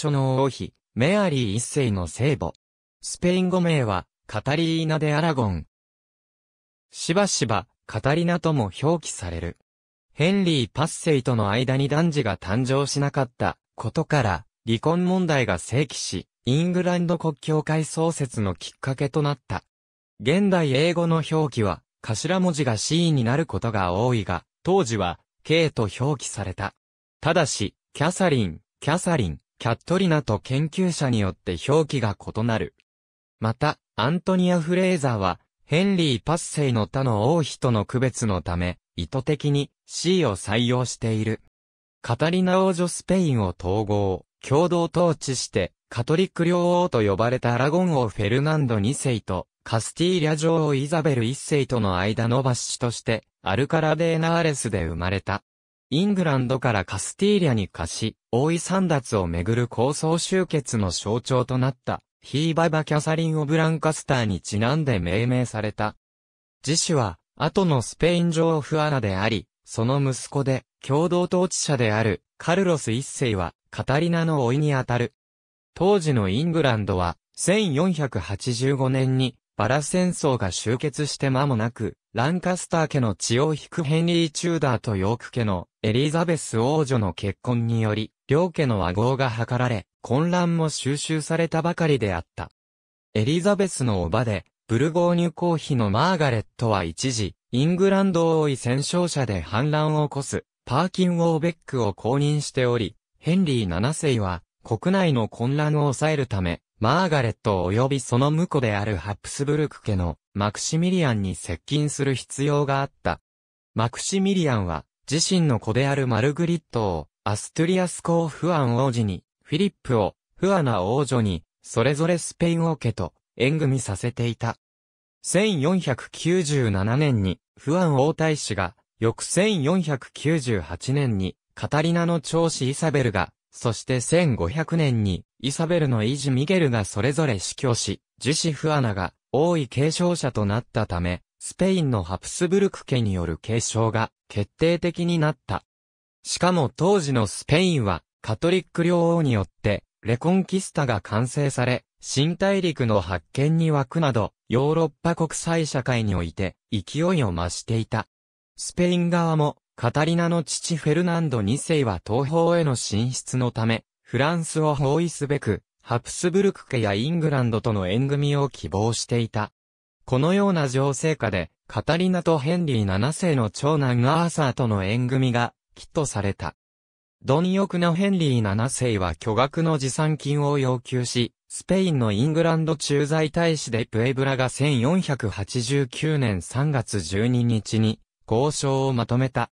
著の王妃、メアリー一世の聖母。スペイン語名は、カタリーナ・でアラゴン。しばしば、カタリナとも表記される。ヘンリー・パッセイとの間に男児が誕生しなかったことから、離婚問題が正規し、イングランド国教会創設のきっかけとなった。現代英語の表記は、頭文字が C になることが多いが、当時は、K と表記された。ただし、キャサリン、キャサリン、キャットリナと研究者によって表記が異なる。また、アントニア・フレーザーは、ヘンリー・パッセイの他の王妃との区別のため、意図的に C を採用している。カタリナ王女スペインを統合、共同統治して、カトリック両王と呼ばれたアラゴン王フェルナンド2世と、カスティーリャ女王イザベル1世との間の橋として、アルカラデーナーレスで生まれた。イングランドからカスティーリャに貸し、大井三奪をめぐる構想集結の象徴となった、ヒーババ・キャサリン・オブランカスターにちなんで命名された。自主は、後のスペイン女王フアナであり、その息子で、共同統治者である、カルロス一世は、カタリナの老いにあたる。当時のイングランドは、1485年に、バラ戦争が終結して間もなく、ランカスター家の血を引くヘンリー・チューダーとヨーク家のエリザベス王女の結婚により、両家の和合が図られ、混乱も収集されたばかりであった。エリザベスの叔母で、ブルゴーニュ公妃のマーガレットは一時、イングランド王位戦勝者で反乱を起こす、パーキン・ウォーベックを公認しており、ヘンリー7世は、国内の混乱を抑えるため、マーガレット及びその婿であるハプスブルク家のマクシミリアンに接近する必要があった。マクシミリアンは自身の子であるマルグリットをアストゥリアス公フアン王子に、フィリップをフアナ王女に、それぞれスペイン王家と縁組させていた。1497年にフアン王太子が、翌1498年にカタリナの長子イサベルがそして1500年に、イサベルのイジ・ミゲルがそれぞれ死去し、ジュシフアナが王位継承者となったため、スペインのハプスブルク家による継承が決定的になった。しかも当時のスペインは、カトリック領王によって、レコンキスタが完成され、新大陸の発見に湧くなど、ヨーロッパ国際社会において勢いを増していた。スペイン側もカタリナの父フェルナンド2世は東方への進出のため、フランスを包囲すべく、ハプスブルク家やイングランドとの縁組を希望していた。このような情勢下で、カタリナとヘンリー7世の長男アーサーとの縁組が、きっとされた。ドオクなヘンリー7世は巨額の持参金を要求し、スペインのイングランド駐在大使でプエブラが1489年3月12日に交渉をまとめた。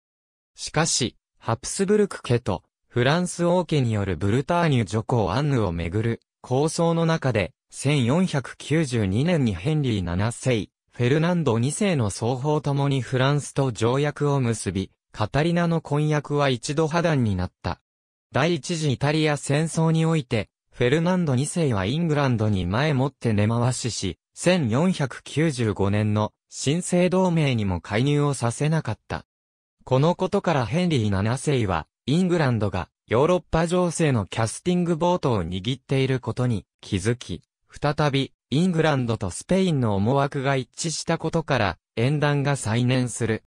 しかし、ハプスブルク家とフランス王家によるブルターニュ女皇アンヌをめぐる構想の中で、1492年にヘンリー7世、フェルナンド2世の双方ともにフランスと条約を結び、カタリナの婚約は一度破談になった。第一次イタリア戦争において、フェルナンド2世はイングランドに前もって根回しし、1495年の新生同盟にも介入をさせなかった。このことからヘンリー7世は、イングランドがヨーロッパ情勢のキャスティングボートを握っていることに気づき、再びイングランドとスペインの思惑が一致したことから、縁談が再燃する。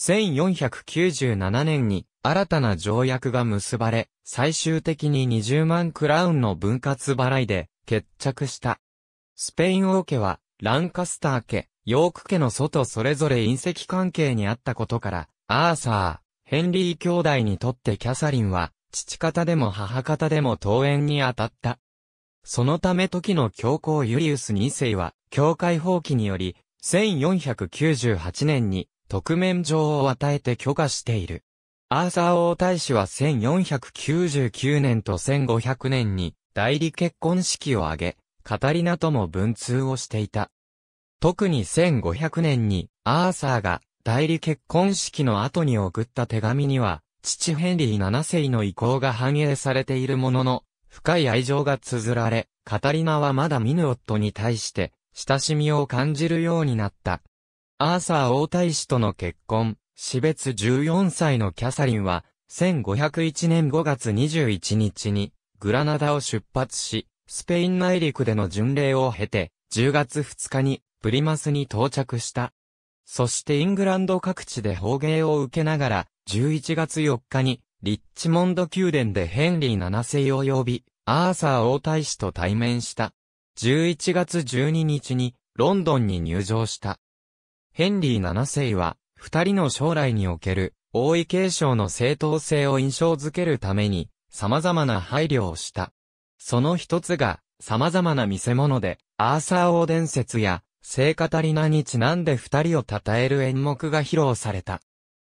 1497年に新たな条約が結ばれ、最終的に20万クラウンの分割払いで決着した。スペイン王家は、ランカスター家、ヨーク家の外それぞれ隕石関係にあったことから、アーサー、ヘンリー兄弟にとってキャサリンは、父方でも母方でも登園に当たった。そのため時の教皇ユリウス2世は、教会放棄により、1498年に、特免状を与えて許可している。アーサー王大使は1499年と1500年に、代理結婚式を挙げ、カタリナとも文通をしていた。特に1500年に、アーサーが代理結婚式の後に送った手紙には、父ヘンリー7世の意向が反映されているものの、深い愛情が綴られ、カタリナはまだミヌオットに対して、親しみを感じるようになった。アーサー王太子との結婚、死別14歳のキャサリンは、1501年5月21日に、グラナダを出発し、スペイン内陸での巡礼を経て、10月2日に、プリマスに到着した。そしてイングランド各地で砲芸を受けながら、11月4日に、リッチモンド宮殿でヘンリー7世を呼び、アーサー王太子と対面した。11月12日に、ロンドンに入場した。ヘンリー7世は、二人の将来における、王位継承の正当性を印象づけるために、様々な配慮をした。その一つが、様々な見せ物で、アーサー王伝説や、聖カタリナにちなんで二人を称える演目が披露された。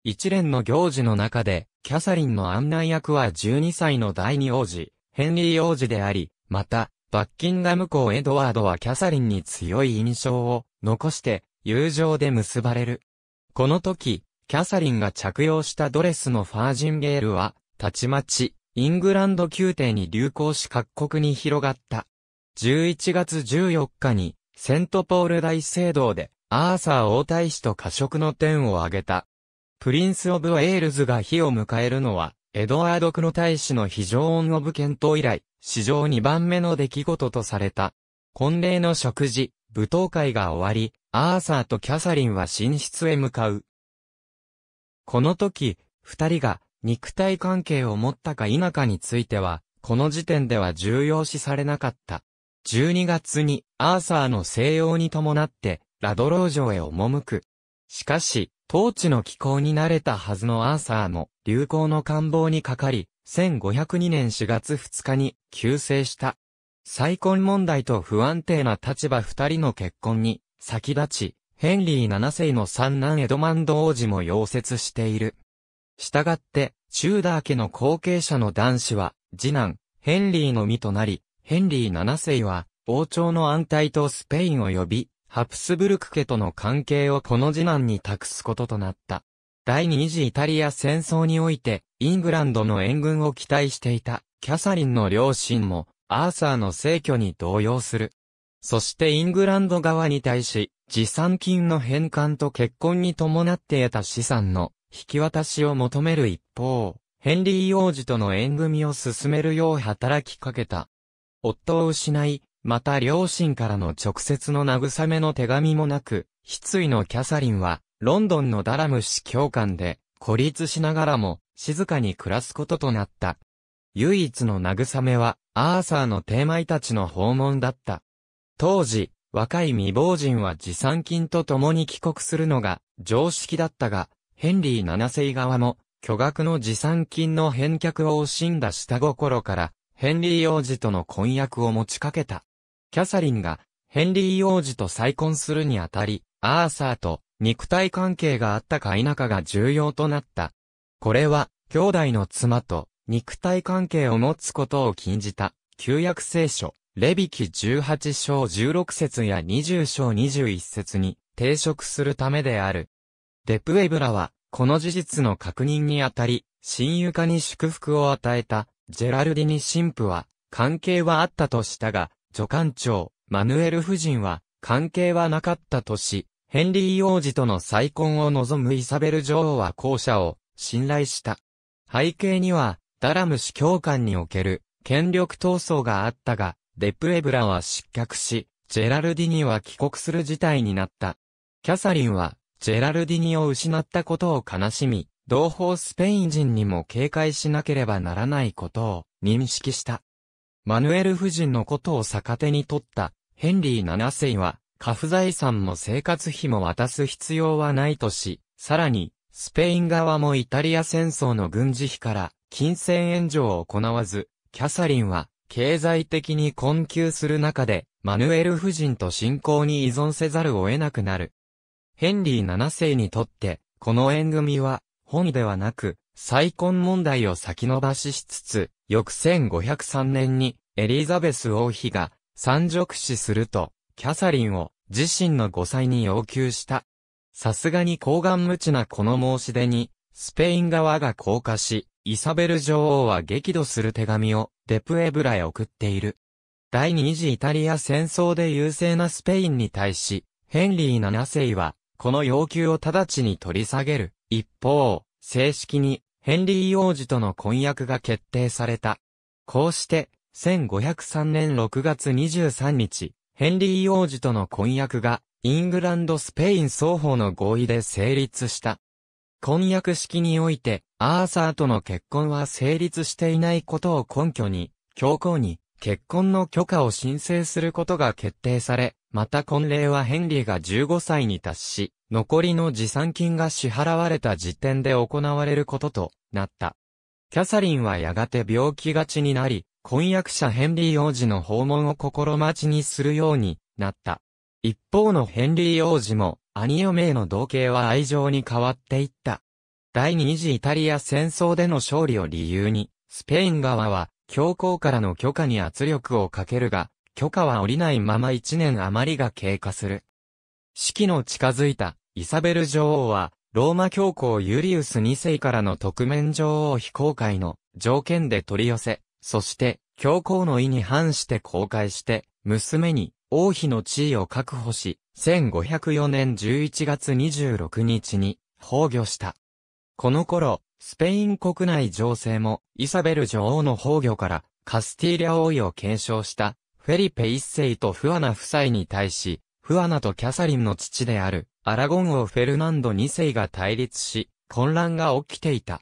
一連の行事の中で、キャサリンの案内役は12歳の第二王子、ヘンリー王子であり、また、バッキンガム公エドワードはキャサリンに強い印象を残して友情で結ばれる。この時、キャサリンが着用したドレスのファージンゲールは、たちまち、イングランド宮廷に流行し各国に広がった。11月14日に、セントポール大聖堂で、アーサー王太子と過食の点を挙げた。プリンス・オブ・ウェールズが日を迎えるのは、エドワード・クノ大使の非常音オブ検討以来、史上2番目の出来事とされた。婚礼の食事、舞踏会が終わり、アーサーとキャサリンは寝室へ向かう。この時、二人が肉体関係を持ったか否かについては、この時点では重要視されなかった。12月にアーサーの西洋に伴ってラドロー城へ赴く。しかし、当地の気候に慣れたはずのアーサーも流行の官房にかかり、1502年4月2日に急逝した。再婚問題と不安定な立場二人の結婚に先立ち、ヘンリー七世の三男エドマンド王子も溶接している。したがって、チューダー家の後継者の男子は、次男、ヘンリーの身となり、ヘンリー7世は、王朝の安泰とスペインを呼び、ハプスブルク家との関係をこの次男に託すこととなった。第二次イタリア戦争において、イングランドの援軍を期待していた、キャサリンの両親も、アーサーの逝去に動揺する。そしてイングランド側に対し、持参金の返還と結婚に伴って得た資産の引き渡しを求める一方、ヘンリー王子との縁組を進めるよう働きかけた。夫を失い、また両親からの直接の慰めの手紙もなく、失意のキャサリンは、ロンドンのダラム市教官で、孤立しながらも、静かに暮らすこととなった。唯一の慰めは、アーサーのテーマイたちの訪問だった。当時、若い未亡人は持参金と共に帰国するのが常識だったが、ヘンリー七世側も巨額の持参金の返却を惜しんだ下心から、ヘンリー王子との婚約を持ちかけた。キャサリンが、ヘンリー王子と再婚するにあたり、アーサーと肉体関係があったか否かが重要となった。これは、兄弟の妻と肉体関係を持つことを禁じた、旧約聖書、レビキ18章16節や20章21節に抵触するためである。デプウェブラは、この事実の確認にあたり、親友家に祝福を与えた、ジェラルディニ神父は、関係はあったとしたが、助官長、マヌエル夫人は、関係はなかったとし、ヘンリー王子との再婚を望むイサベル女王は後者を信頼した。背景には、ダラム司教官における権力闘争があったが、デプエブラは失脚し、ジェラルディニは帰国する事態になった。キャサリンは、ジェラルディニを失ったことを悲しみ、同胞スペイン人にも警戒しなければならないことを認識した。マヌエル夫人のことを逆手に取ったヘンリー7世は、家父財産も生活費も渡す必要はないとし、さらに、スペイン側もイタリア戦争の軍事費から金銭援助を行わず、キャサリンは経済的に困窮する中で、マヌエル夫人と信仰に依存せざるを得なくなる。ヘンリー7世にとって、この縁組は本ではなく、再婚問題を先延ばししつつ、翌1503年にエリザベス王妃が三辱死すると、キャサリンを自身の誤妻に要求した。さすがに高顔無知なこの申し出に、スペイン側が降下し、イサベル女王は激怒する手紙をデプエブラへ送っている。第二次イタリア戦争で優勢なスペインに対し、ヘンリー7世は、この要求を直ちに取り下げる。一方、正式にヘンリー王子との婚約が決定された。こうして、1503年6月23日、ヘンリー王子との婚約が、イングランド・スペイン双方の合意で成立した。婚約式において、アーサーとの結婚は成立していないことを根拠に、教皇に、結婚の許可を申請することが決定され、また婚礼はヘンリーが15歳に達し、残りの持参金が支払われた時点で行われることとなった。キャサリンはやがて病気がちになり、婚約者ヘンリー王子の訪問を心待ちにするようになった。一方のヘンリー王子も、兄嫁への同型は愛情に変わっていった。第二次イタリア戦争での勝利を理由に、スペイン側は教皇からの許可に圧力をかけるが、許可は下りないまま一年余りが経過する。式の近づいたイサベル女王は、ローマ教皇ユリウス2世からの特面女王非公開の条件で取り寄せ、そして教皇の意に反して公開して、娘に王妃の地位を確保し、1504年11月26日に崩御した。この頃、スペイン国内情勢も、イサベル女王の崩御から、カスティーリャ王位を継承した、フェリペ一世とフアナ夫妻に対し、フアナとキャサリンの父である、アラゴン王フェルナンド2世が対立し、混乱が起きていた。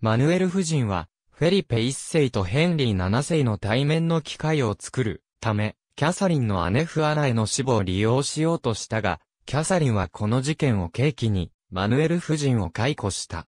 マヌエル夫人は、フェリペ一世とヘンリー七世の対面の機会を作るため、キャサリンの姉フアナへの死を利用しようとしたが、キャサリンはこの事件を契機に、マヌエル夫人を解雇した。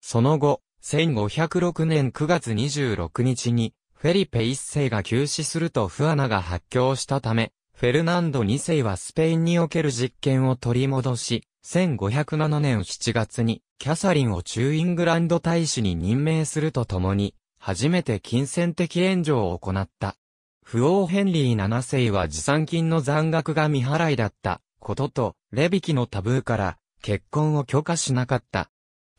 その後、1506年9月26日に、フェリペ一世が急死するとフアナが発狂したため、フェルナンド二世はスペインにおける実権を取り戻し、1507年7月に、キャサリンを中イングランド大使に任命するとともに、初めて金銭的援助を行った。不王ヘンリー7世は持参金の残額が未払いだったことと、レビキのタブーから結婚を許可しなかった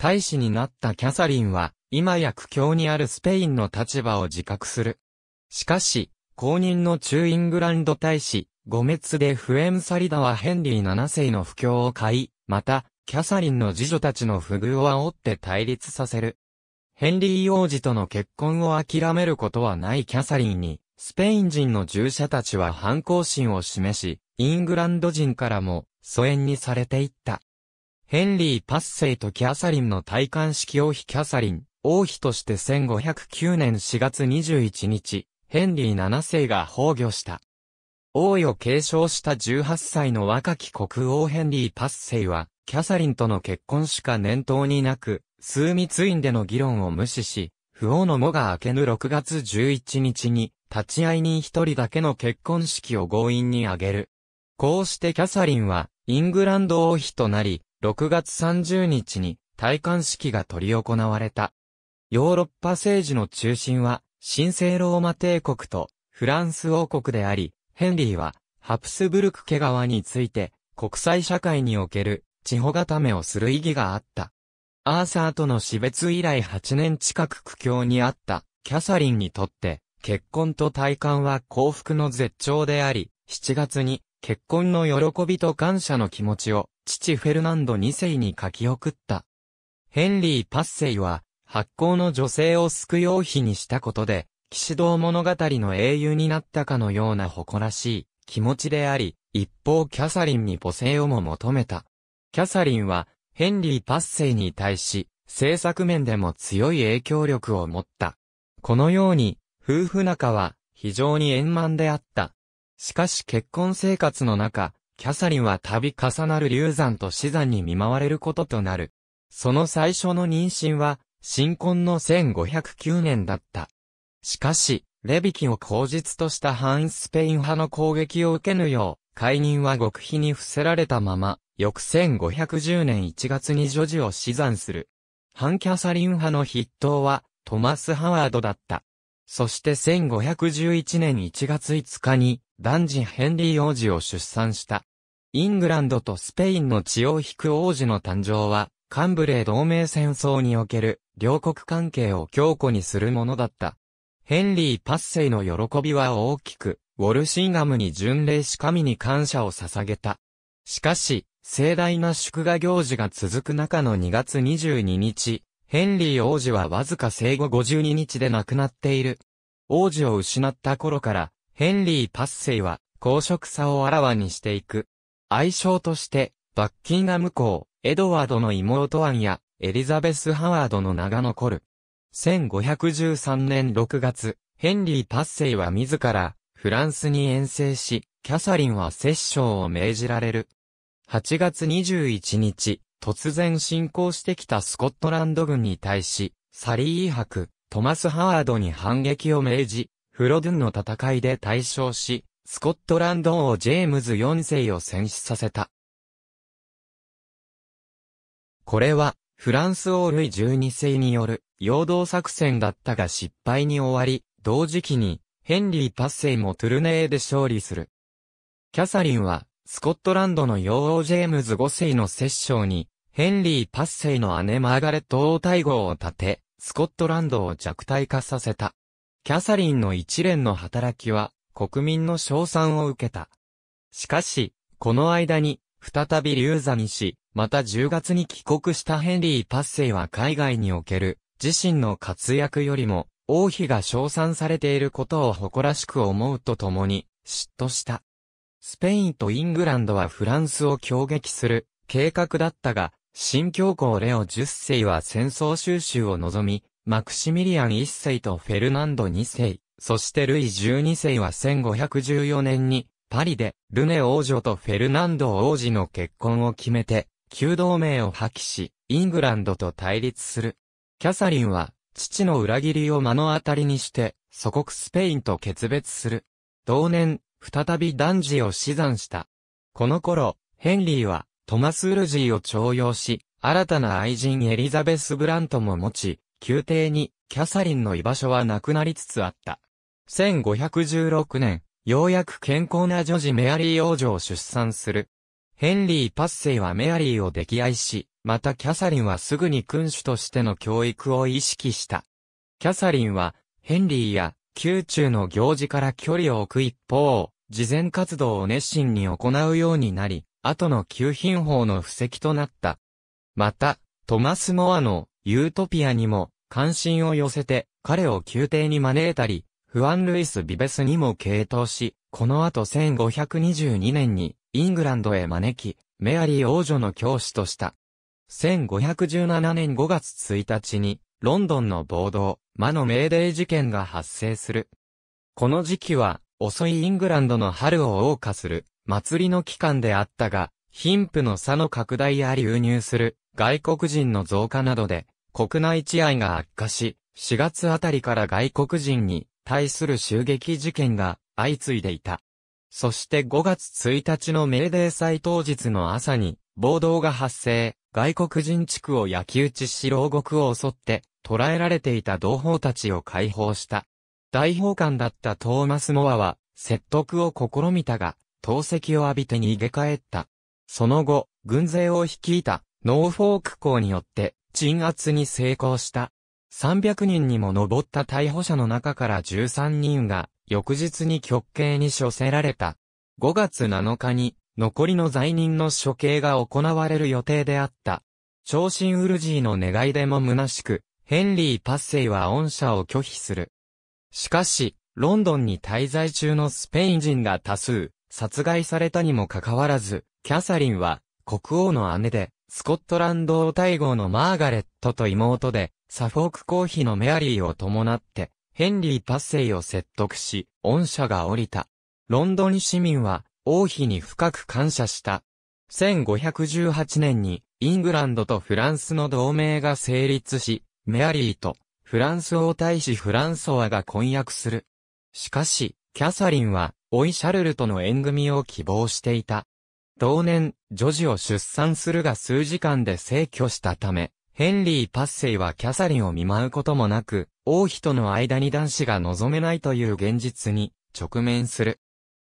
大使になったキャサリンは、今や苦境にあるスペインの立場を自覚する。しかし、公認の中イングランド大使、ゴメツでフエンサリダはヘンリー7世の不況を買い、また、キャサリンの次女たちの不遇を煽って対立させる。ヘンリー王子との結婚を諦めることはないキャサリンに、スペイン人の従者たちは反抗心を示し、イングランド人からも疎遠にされていった。ヘンリー・パッセイとキャサリンの戴冠式王妃キャサリン、王妃として1509年4月21日、ヘンリー7世が崩御した。王位を継承した18歳の若き国王ヘンリー・パッセイは、キャサリンとの結婚しか念頭になく、数密院での議論を無視し、不王の喪が明けぬ6月11日に、立ち会い人一人だけの結婚式を強引に挙げる。こうしてキャサリンは、イングランド王妃となり、6月30日に戴冠式が執り行われた。ヨーロッパ政治の中心は、神聖ローマ帝国とフランス王国であり、ヘンリーはハプスブルク家側について国際社会における地方固めをする意義があった。アーサーとの死別以来8年近く苦境にあったキャサリンにとって結婚と戴冠は幸福の絶頂であり、7月に結婚の喜びと感謝の気持ちを、父フェルナンド2世に書き送った。ヘンリー・パッセイは、発行の女性を救う王妃にしたことで、騎士道物語の英雄になったかのような誇らしい気持ちであり、一方キャサリンに母性をも求めた。キャサリンは、ヘンリー・パッセイに対し、制作面でも強い影響力を持った。このように、夫婦仲は非常に円満であった。しかし結婚生活の中、キャサリンは度重なる流産と死産に見舞われることとなる。その最初の妊娠は、新婚の1509年だった。しかし、レビキを口実とした反スペイン派の攻撃を受けぬよう、解任は極秘に伏せられたまま、翌1510年1月に女児を死産する。反キャサリン派の筆頭は、トマス・ハワードだった。そして1511年1月5日に、男児ヘンリー王子を出産した。イングランドとスペインの血を引く王子の誕生は、カンブレー同盟戦争における両国関係を強固にするものだった。ヘンリー・パッセイの喜びは大きく、ウォルシンガムに巡礼し神に感謝を捧げた。しかし、盛大な祝賀行事が続く中の2月22日、ヘンリー王子はわずか生後52日で亡くなっている。王子を失った頃から、ヘンリー・パッセイは、公職さをあらわにしていく。愛称として、バッキンガム公、エドワードの妹アンや、エリザベス・ハワードの名が残る。1513年6月、ヘンリー・パッセイは自ら、フランスに遠征し、キャサリンは摂政を命じられる。8月21日、突然侵攻してきたスコットランド軍に対し、サリー・イ博、トマス・ハワードに反撃を命じ、フロドゥンの戦いで大勝し、スコットランド王ジェームズ4世を戦死させた。これは、フランス王ルイ12世による、陽動作戦だったが失敗に終わり、同時期に、ヘンリー・パッセイもトゥルネーで勝利する。キャサリンは、スコットランドの陽王ジェームズ5世の摂政に、ヘンリー・パッセイの姉マーガレット王太后を立て、スコットランドを弱体化させた。キャサリンの一連の働きは、国民の称賛を受けた。しかし、この間に、再び流座にし、また10月に帰国したヘンリー・パッセイは海外における、自身の活躍よりも、王妃が称賛されていることを誇らしく思うとともに、嫉妬した。スペインとイングランドはフランスを攻撃する計画だったが、新教皇レオ10世は戦争収集を望み、マクシミリアン1世とフェルナンド2世、そしてルイ12世は1514年に、パリで、ルネ王女とフェルナンド王子の結婚を決めて、旧同盟を破棄し、イングランドと対立する。キャサリンは、父の裏切りを目の当たりにして、祖国スペインと決別する。同年、再び男児を死産した。この頃、ヘンリーは、トマス・ウルジーを徴用し、新たな愛人エリザベス・ブラントも持ち、宮廷にキャサリンの居場所はなくなりつつあった。1516年、ようやく健康な女児メアリー王女を出産する。ヘンリー・パッセイはメアリーを溺愛し、またキャサリンはすぐに君主としての教育を意識した。キャサリンは、ヘンリーや宮中の行事から距離を置く一方、慈善活動を熱心に行うようになり、後の旧品法の布石となった。また、トマス・モアのユートピアにも関心を寄せて彼を宮廷に招いたり、フアン・ルイス・ビベスにも傾倒し、この後1522年にイングランドへ招き、メアリー王女の教師とした。1517年5月1日に、ロンドンの暴動、魔の命令事件が発生する。この時期は、遅いイングランドの春を謳歌する祭りの期間であったが、貧富の差の拡大や流入する外国人の増加などで、国内治安が悪化し、4月あたりから外国人に対する襲撃事件が相次いでいた。そして5月1日の命デ祭当日の朝に暴動が発生、外国人地区を焼き打ちし牢獄を襲って捕らえられていた同胞たちを解放した。大法官だったトーマス・モアは説得を試みたが、投石を浴びて逃げ帰った。その後、軍勢を率いたノーフォーク校によって鎮圧に成功した。300人にも上った逮捕者の中から13人が翌日に極刑に処せられた。5月7日に残りの罪人の処刑が行われる予定であった。長身ウルジーの願いでも虚しく、ヘンリー・パッセイは恩赦を拒否する。しかし、ロンドンに滞在中のスペイン人が多数、殺害されたにもかかわらず、キャサリンは、国王の姉で、スコットランド王太のマーガレットと妹で、サフォーク公妃のメアリーを伴って、ヘンリーパッセイを説得し、恩赦が降りた。ロンドン市民は、王妃に深く感謝した。1518年に、イングランドとフランスの同盟が成立し、メアリーと、フランス王大使フランソワが婚約する。しかし、キャサリンは、老いシャルルとの縁組を希望していた。同年、女児を出産するが数時間で逝去したため、ヘンリー・パッセイはキャサリンを見舞うこともなく、王妃との間に男子が望めないという現実に直面する。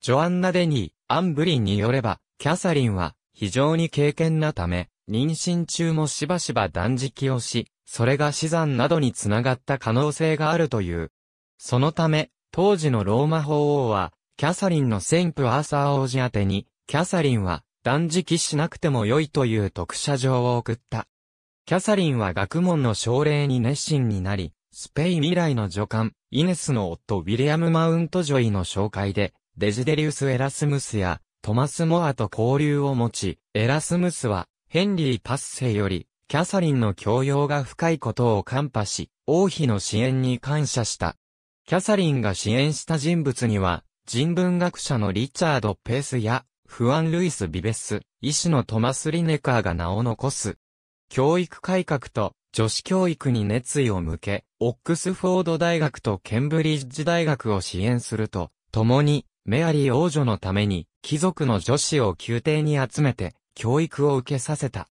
ジョアンナ・デニー、アン・ブリンによれば、キャサリンは非常に敬虔なため、妊娠中もしばしば断食をし、それが死産などにつながった可能性があるという。そのため、当時のローマ法王は、キャサリンの先父アーサー王子宛てに、キャサリンは断食しなくても良いという特赦状を送った。キャサリンは学問の奨励に熱心になり、スペイン以来の女官、イネスの夫ウィリアム・マウントジョイの紹介で、デジデリウス・エラスムスやトマス・モアと交流を持ち、エラスムスはヘンリー・パッセより、キャサリンの教養が深いことを看破し、王妃の支援に感謝した。キャサリンが支援した人物には、人文学者のリチャード・ペースや、フアン・ルイス・ビベス、医師のトマス・リネカーが名を残す。教育改革と女子教育に熱意を向け、オックスフォード大学とケンブリッジ大学を支援すると、共に、メアリー王女のために、貴族の女子を宮廷に集めて、教育を受けさせた。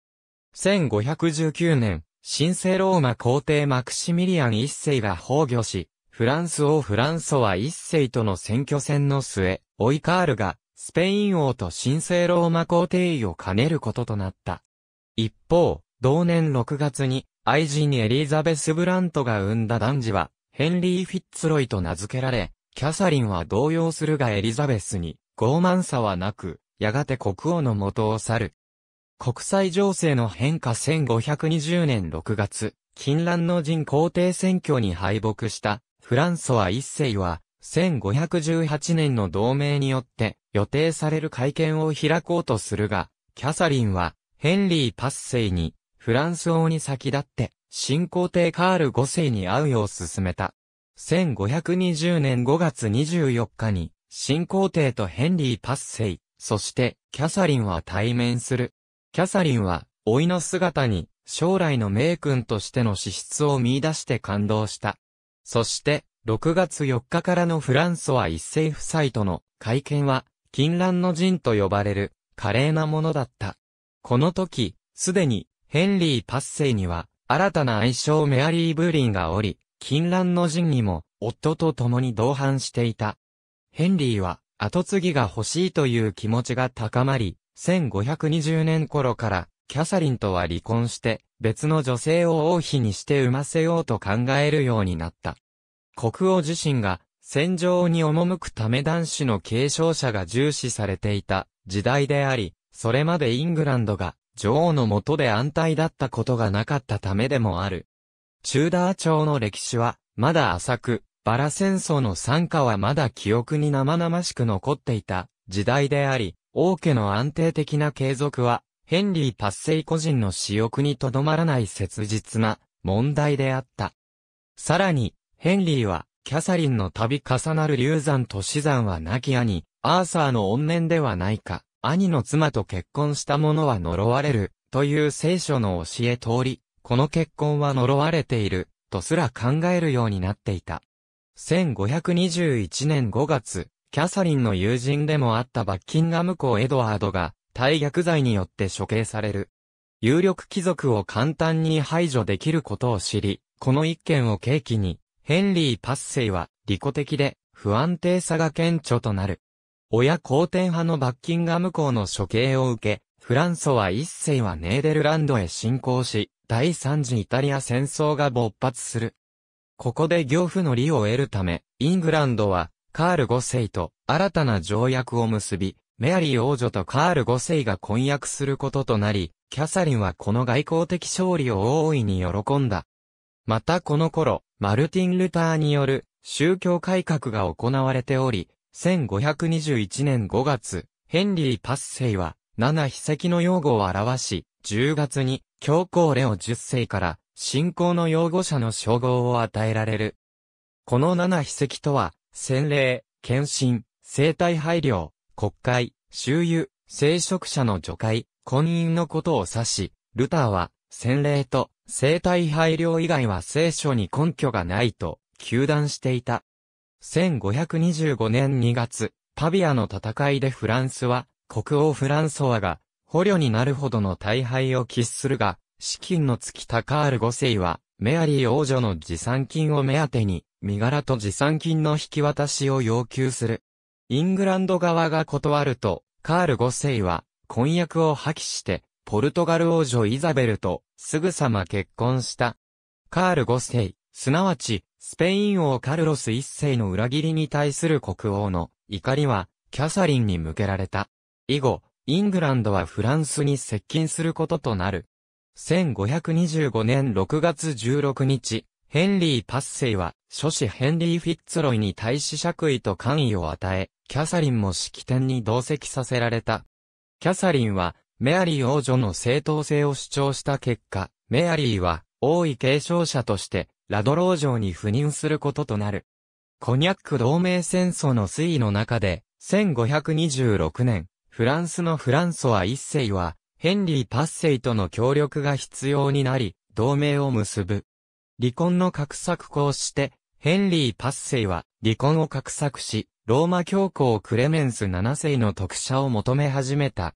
1519年、神聖ローマ皇帝マクシミリアン一世が崩御し、フランス王フランソワ一世との選挙戦の末、オイカールが、スペイン王と神聖ローマ皇帝位を兼ねることとなった。一方、同年6月に、愛人エリザベス・ブラントが生んだ男児は、ヘンリー・フィッツロイと名付けられ、キャサリンは動揺するがエリザベスに、傲慢さはなく、やがて国王の元を去る。国際情勢の変化1520年6月、禁乱の陣皇帝選挙に敗北した、フランソワ一世は、1518年の同盟によって予定される会見を開こうとするが、キャサリンはヘンリーパッセイにフランス王に先立って新皇帝カール五世に会うよう進めた。1520年5月24日に新皇帝とヘンリーパッセイ、そしてキャサリンは対面する。キャサリンは老いの姿に将来の名君としての資質を見出して感動した。そして、6月4日からのフランソワ一世夫妻との会見は、禁乱の陣と呼ばれる、華麗なものだった。この時、すでに、ヘンリー・パッセイには、新たな愛称メアリー・ブーリンがおり、禁乱の陣にも、夫と共に同伴していた。ヘンリーは、後継ぎが欲しいという気持ちが高まり、1520年頃から、キャサリンとは離婚して、別の女性を王妃にして産ませようと考えるようになった。国王自身が、戦場に赴くため男子の継承者が重視されていた時代であり、それまでイングランドが女王の下で安泰だったことがなかったためでもある。チューダー朝の歴史はまだ浅く、バラ戦争の参加はまだ記憶に生々しく残っていた時代であり、王家の安定的な継続はヘンリー達成個人の私欲にとどまらない切実な問題であった。さらに、ヘンリーは、キャサリンの度重なる流産と死産は亡き兄、アーサーの怨念ではないか、兄の妻と結婚した者は呪われる、という聖書の教え通り、この結婚は呪われている、とすら考えるようになっていた。1521年5月、キャサリンの友人でもあったバッキンガム公エドワードが、退逆罪によって処刑される。有力貴族を簡単に排除できることを知り、この一件を契機に、ヘンリー・パッセイは利己的で不安定さが顕著となる。親皇帝派のバッキンガム公の処刑を受け、フランソワ一世はネーデルランドへ侵攻し、第三次イタリア戦争が勃発する。ここで行父の利を得るため、イングランドは、カール5世と新たな条約を結び、メアリー王女とカール5世が婚約することとなり、キャサリンはこの外交的勝利を大いに喜んだ。またこの頃、マルティン・ルターによる宗教改革が行われており、1521年5月、ヘンリー・パッセイは、七秘跡の用語を表し、10月に、教皇レオ10世から、信仰の擁護者の称号を与えられる。この七秘跡とは、洗礼、献身、生体配慮、国会、周遊、聖職者の除会、婚姻のことを指し、ルターは、洗礼と、生体配慮以外は聖書に根拠がないと、求断していた。1525年2月、パビアの戦いでフランスは、国王フランソワが、捕虜になるほどの大敗を喫するが、資金の尽きたカール5世は、メアリー王女の持参金を目当てに、身柄と持参金の引き渡しを要求する。イングランド側が断ると、カール5世は婚約を破棄して、ポルトガル王女イザベルとすぐさま結婚した。カール5世、すなわち、スペイン王カルロス1世の裏切りに対する国王の怒りは、キャサリンに向けられた。以後、イングランドはフランスに接近することとなる。1525年6月16日、ヘンリー・パッセイは、諸子ヘンリー・フィッツロイに対し爵位と官位を与え、キャサリンも式典に同席させられた。キャサリンは、メアリー王女の正当性を主張した結果、メアリーは、王位継承者として、ラドロー城に赴任することとなる。コニャック同盟戦争の推移の中で、1526年、フランスのフランソワ一世は、ヘンリー・パッセイとの協力が必要になり、同盟を結ぶ。離婚の画策をして、ヘンリー・パッセイは離婚を画策し、ローマ教皇クレメンス7世の特赦を求め始めた。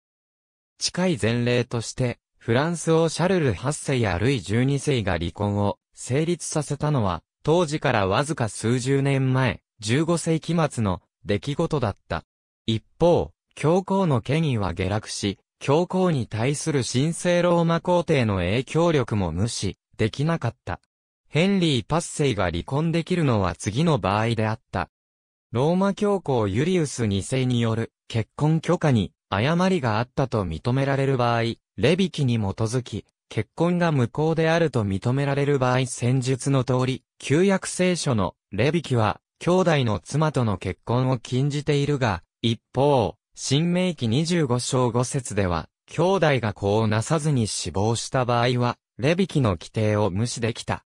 近い前例として、フランスをシャルル8世やルイ12世が離婚を成立させたのは、当時からわずか数十年前、15世紀末の出来事だった。一方、教皇の権威は下落し、教皇に対する神聖ローマ皇帝の影響力も無視できなかった。ヘンリー・パッセイが離婚できるのは次の場合であった。ローマ教皇ユリウス2世による結婚許可に誤りがあったと認められる場合、レビキに基づき、結婚が無効であると認められる場合戦術の通り、旧約聖書のレビキは、兄弟の妻との結婚を禁じているが、一方、新明記25章5節では、兄弟が子をなさずに死亡した場合は、レビキの規定を無視できた。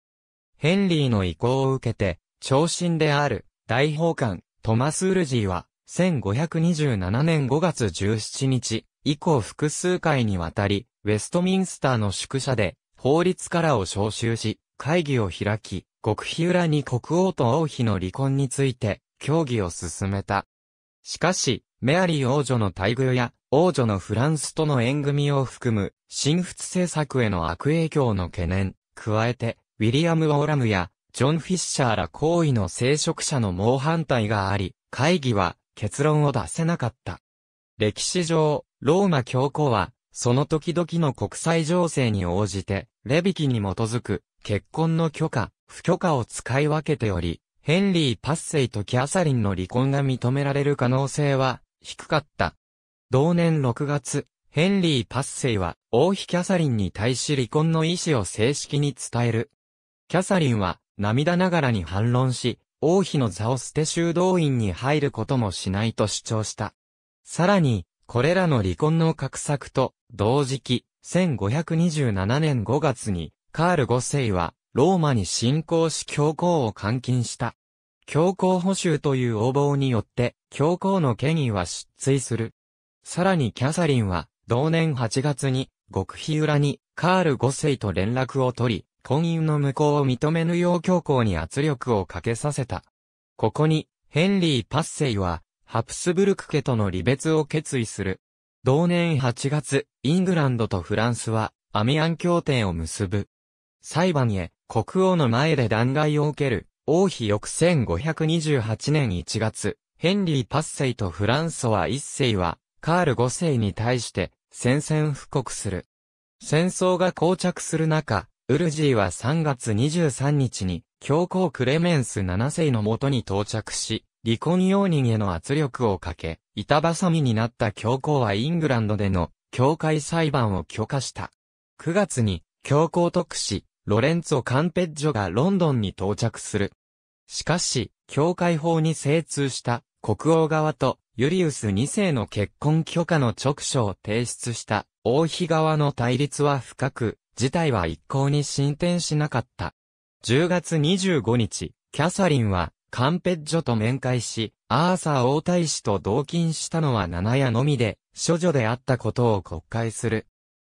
ヘンリーの意向を受けて、長身である、大法官、トマス・ウルジーは、1527年5月17日、以降複数回にわたり、ウェストミンスターの宿舎で、法律からを召集し、会議を開き、極秘裏に国王と王妃の離婚について、協議を進めた。しかし、メアリー王女の待遇や、王女のフランスとの縁組を含む、新仏政策への悪影響の懸念、加えて、ウィリアム・オーラムや、ジョン・フィッシャーら行為の聖職者の猛反対があり、会議は結論を出せなかった。歴史上、ローマ教皇は、その時々の国際情勢に応じて、レビキに基づく結婚の許可、不許可を使い分けており、ヘンリー・パッセイとキャサリンの離婚が認められる可能性は低かった。同年6月、ヘンリー・パッセイは王妃キャサリンに対し離婚の意思を正式に伝えるキャサリンは涙ながらに反論し、王妃の座を捨て修道院に入ることもしないと主張した。さらに、これらの離婚の画策と、同時期、1527年5月に、カール5世は、ローマに侵攻し教皇を監禁した。教皇補修という横暴によって、教皇の権威は失墜する。さらにキャサリンは、同年8月に、極秘裏に、カール5世と連絡を取り、婚姻の無効を認めぬよう教皇に圧力をかけさせた。ここに、ヘンリー・パッセイは、ハプスブルク家との離別を決意する。同年8月、イングランドとフランスは、アミアン協定を結ぶ。裁判へ、国王の前で弾劾を受ける、王妃翌1528年1月、ヘンリー・パッセイとフランソワ一世は、カール5世に対して、宣戦布告する。戦争が膠着する中、ウルジーは3月23日に、教皇クレメンス7世のもとに到着し、離婚容認への圧力をかけ、板挟みになった教皇はイングランドでの教会裁判を許可した。9月に、教皇特使、ロレンツォ・カンペッジョがロンドンに到着する。しかし、教会法に精通した国王側とユリウス2世の結婚許可の直書を提出した王妃側の対立は深く、事態は一向に進展しなかった。10月25日、キャサリンは、カンペッジョと面会し、アーサー王太子と同勤したのは七夜のみで、処女であったことを告会する。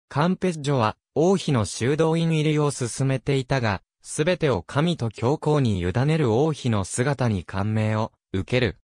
カンペッジョは、王妃の修道院入りを進めていたが、すべてを神と教皇に委ねる王妃の姿に感銘を受ける。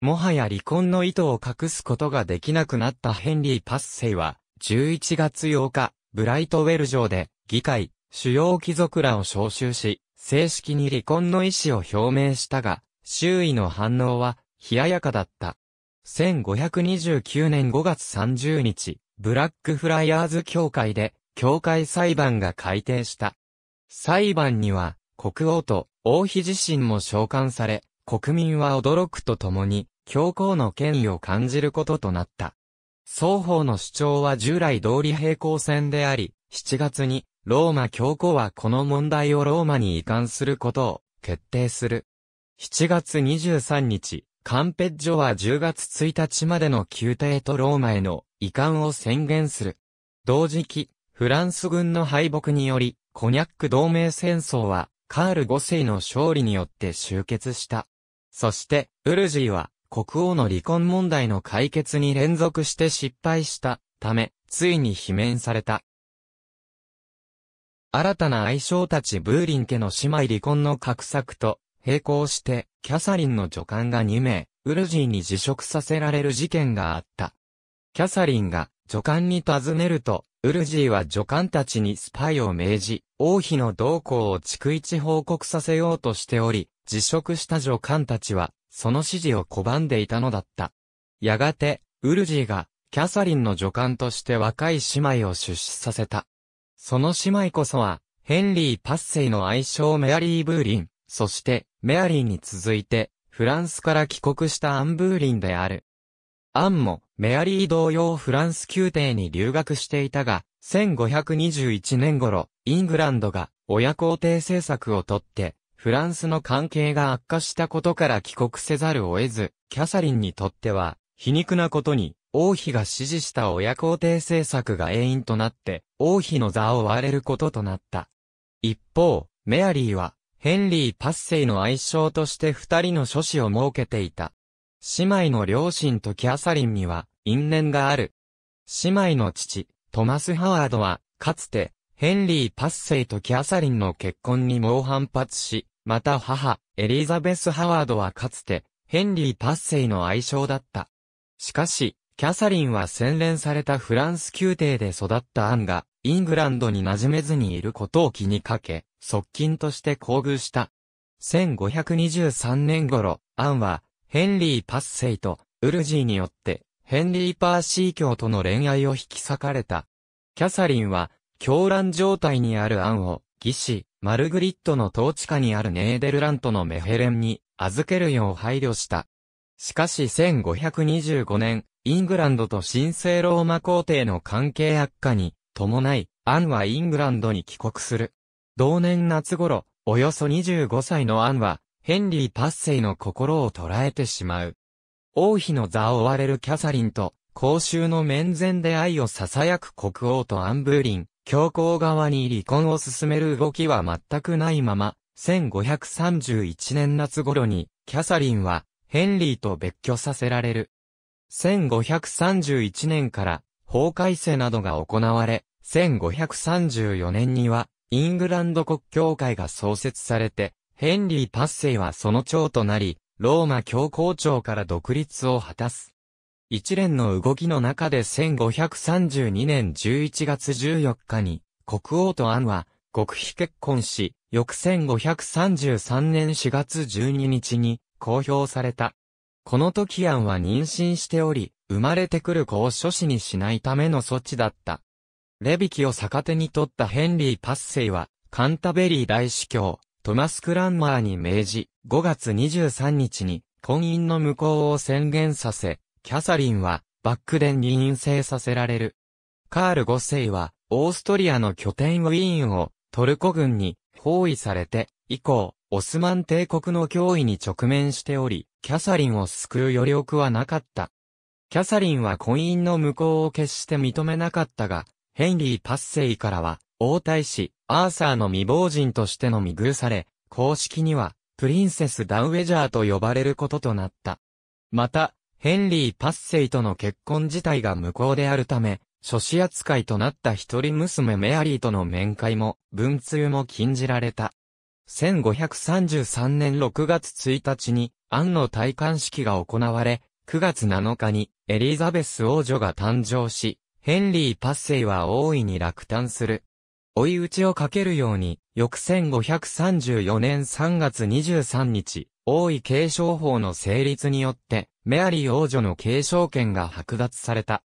もはや離婚の意図を隠すことができなくなったヘンリー・パッセイは、11月8日、ブライトウェル城で、議会、主要貴族らを招集し、正式に離婚の意思を表明したが、周囲の反応は、冷ややかだった。1529年5月30日、ブラックフライヤーズ協会で、協会裁判が改定した。裁判には、国王と王妃自身も召喚され、国民は驚くとともに、教皇の権威を感じることとなった。双方の主張は従来通り平行線であり、7月にローマ教皇はこの問題をローマに移管することを決定する。7月23日、カンペッジョは10月1日までの宮廷とローマへの移管を宣言する。同時期、フランス軍の敗北により、コニャック同盟戦争はカール5世の勝利によって終結した。そして、ウルジーは国王の離婚問題の解決に連続して失敗したため、ついに罷免された。新たな愛称たちブーリン家の姉妹離婚の画策と、並行して、キャサリンの助官が2名、ウルジーに辞職させられる事件があった。キャサリンが助官に尋ねると、ウルジーは助官たちにスパイを命じ、王妃の動向を逐一報告させようとしており、辞職した助官たちは、その指示を拒んでいたのだった。やがて、ウルジーが、キャサリンの助監として若い姉妹を出資させた。その姉妹こそは、ヘンリー・パッセイの愛称メアリー・ブーリン、そして、メアリーに続いて、フランスから帰国したアン・ブーリンである。アンも、メアリー同様フランス宮廷に留学していたが、1521年頃、イングランドが親皇帝政策をとって、フランスの関係が悪化したことから帰国せざるを得ず、キャサリンにとっては、皮肉なことに、王妃が支持した親皇帝政策が永遠となって、王妃の座を割れることとなった。一方、メアリーは、ヘンリー・パッセイの愛称として二人の諸子を設けていた。姉妹の両親とキャサリンには、因縁がある。姉妹の父、トマス・ハワードは、かつて、ヘンリー・パッセイとキャサリンの結婚に猛反発し、また母、エリザベス・ハワードはかつて、ヘンリー・パッセイの愛称だった。しかし、キャサリンは洗練されたフランス宮廷で育ったアンが、イングランドに馴染めずにいることを気にかけ、側近として厚遇した。1523年頃、アンは、ヘンリー・パッセイと、ウルジーによって、ヘンリー・パーシー教との恋愛を引き裂かれた。キャサリンは、狂乱状態にあるアンを、義士、マルグリットの統治下にあるネーデルラントのメヘレンに預けるよう配慮した。しかし1525年、イングランドと神聖ローマ皇帝の関係悪化に伴い、アンはイングランドに帰国する。同年夏頃、およそ25歳のアンは、ヘンリー・パッセイの心を捉えてしまう。王妃の座を追われるキャサリンと、公衆の面前で愛を囁く国王とアンブーリン、教皇側に離婚を進める動きは全くないまま、1531年夏頃に、キャサリンは、ヘンリーと別居させられる。1531年から、法改正などが行われ、1534年には、イングランド国教会が創設されて、ヘンリー・パッセイはその長となり、ローマ教皇庁から独立を果たす。一連の動きの中で1532年11月14日に、国王とアンは、極秘結婚し、翌1533年4月12日に公表された。この時アンは妊娠しており、生まれてくる子を諸子にしないための措置だった。レビキを逆手に取ったヘンリー・パッセイは、カンタベリー大司教、トマス・クランマーに命じ、5月23日に婚姻の無効を宣言させ、キャサリンは、バックデンに陰性させられる。カール5世は、オーストリアの拠点ウィーンを、トルコ軍に包囲されて、以降、オスマン帝国の脅威に直面しており、キャサリンを救う余力はなかった。キャサリンは婚姻の無効を決して認めなかったが、ヘンリー・パッセイからは、王太子、アーサーの未亡人としての見遇され、公式には、プリンセス・ダウエジャーと呼ばれることとなった。また、ヘンリー・パッセイとの結婚自体が無効であるため、諸子扱いとなった一人娘メアリーとの面会も、文通も禁じられた。1533年6月1日に、アンの戴冠式が行われ、9月7日にエリザベス王女が誕生し、ヘンリー・パッセイは大いに落胆する。追い打ちをかけるように、翌1534年3月23日、王位継承法の成立によって、メアリー王女の継承権が剥奪された。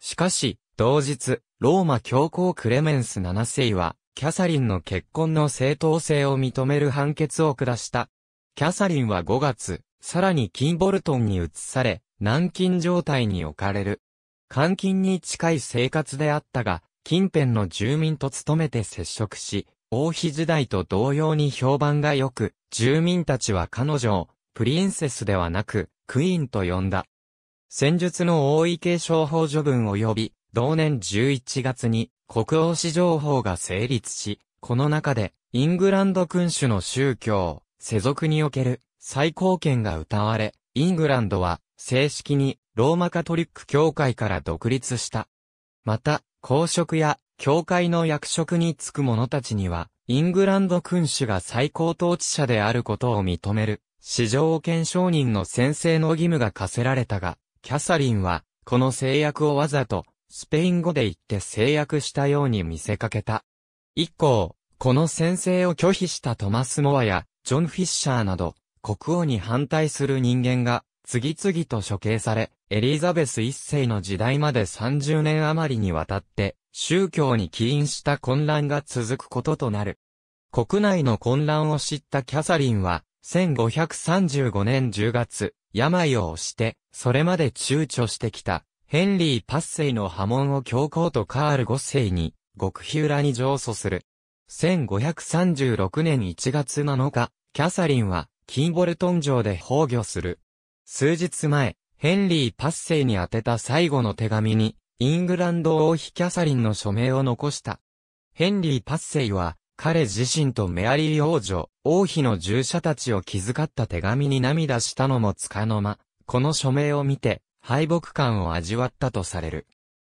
しかし、同日、ローマ教皇クレメンス7世は、キャサリンの結婚の正当性を認める判決を下した。キャサリンは5月、さらにキンボルトンに移され、軟禁状態に置かれる。監禁に近い生活であったが、近辺の住民と努めて接触し、王妃時代と同様に評判が良く、住民たちは彼女を、プリンセスではなく、クイーンと呼んだ。戦術の王位継承法序文及び、同年11月に、国王史上法が成立し、この中で、イングランド君主の宗教、世俗における最高権が謳われ、イングランドは正式にローマカトリック教会から独立した。また、公職や教会の役職に就く者たちには、イングランド君主が最高統治者であることを認める、史上保証人の宣誓の義務が課せられたが、キャサリンは、この制約をわざと、スペイン語で言って制約したように見せかけた。以降、この宣誓を拒否したトマス・モアや、ジョン・フィッシャーなど、国王に反対する人間が、次々と処刑され、エリザベス一世の時代まで30年余りにわたって、宗教に起因した混乱が続くこととなる。国内の混乱を知ったキャサリンは、1535年10月、病を押して、それまで躊躇してきた、ヘンリー・パッセイの波紋を教皇とカール5世に、極秘裏に上訴する。1536年1月7日、キャサリンは、キンボルトン城で崩御する。数日前、ヘンリー・パッセイに宛てた最後の手紙に、イングランド王妃キャサリンの署名を残した。ヘンリー・パッセイは、彼自身とメアリー王女、王妃の従者たちを気遣った手紙に涙したのもつかの間、この署名を見て、敗北感を味わったとされる。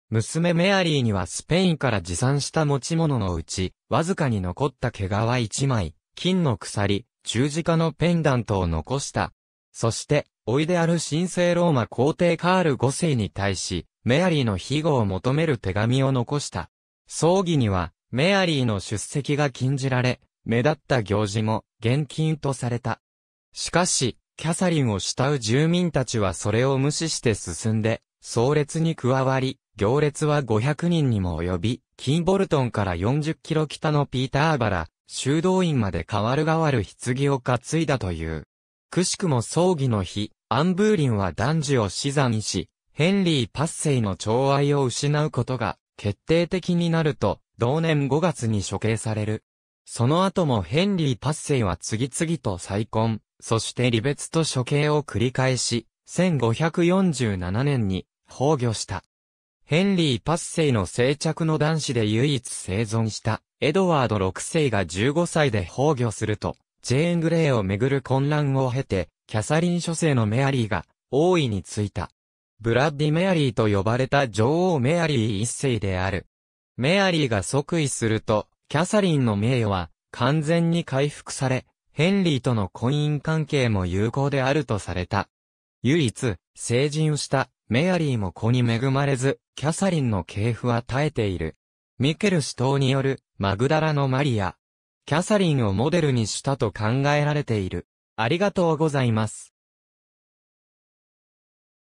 娘メアリーにはスペインから持参した持ち物のうち、わずかに残った毛皮一枚、金の鎖、十字架のペンダントを残した。そして、おいである神聖ローマ皇帝カール5世に対し、メアリーの庇護を求める手紙を残した。葬儀には、メアリーの出席が禁じられ、目立った行事も厳禁とされた。しかし、キャサリンを慕う住民たちはそれを無視して進んで、葬列に加わり、行列は500人にも及び、キンボルトンから40キロ北のピーターバラ、修道院まで代わる代わる棺を担いだという。くしくも葬儀の日、アンブーリンは男児を死産にし、ヘンリー・パッセイの寵愛を失うことが決定的になると、同年5月に処刑される。その後もヘンリー・パッセイは次々と再婚、そして離別と処刑を繰り返し、1547年に崩御した。ヘンリー・パッセイの生着の男子で唯一生存した、エドワード6世が15歳で崩御すると、ジェーン・グレイをめぐる混乱を経て、キャサリン諸世のメアリーが、王位についた。ブラッディ・メアリーと呼ばれた女王メアリー一世である。メアリーが即位すると、キャサリンの名誉は完全に回復され、ヘンリーとの婚姻関係も有効であるとされた。唯一、成人したメアリーも子に恵まれず、キャサリンの系譜は耐えている。ミケル氏等によるマグダラのマリア。キャサリンをモデルにしたと考えられている。ありがとうございます。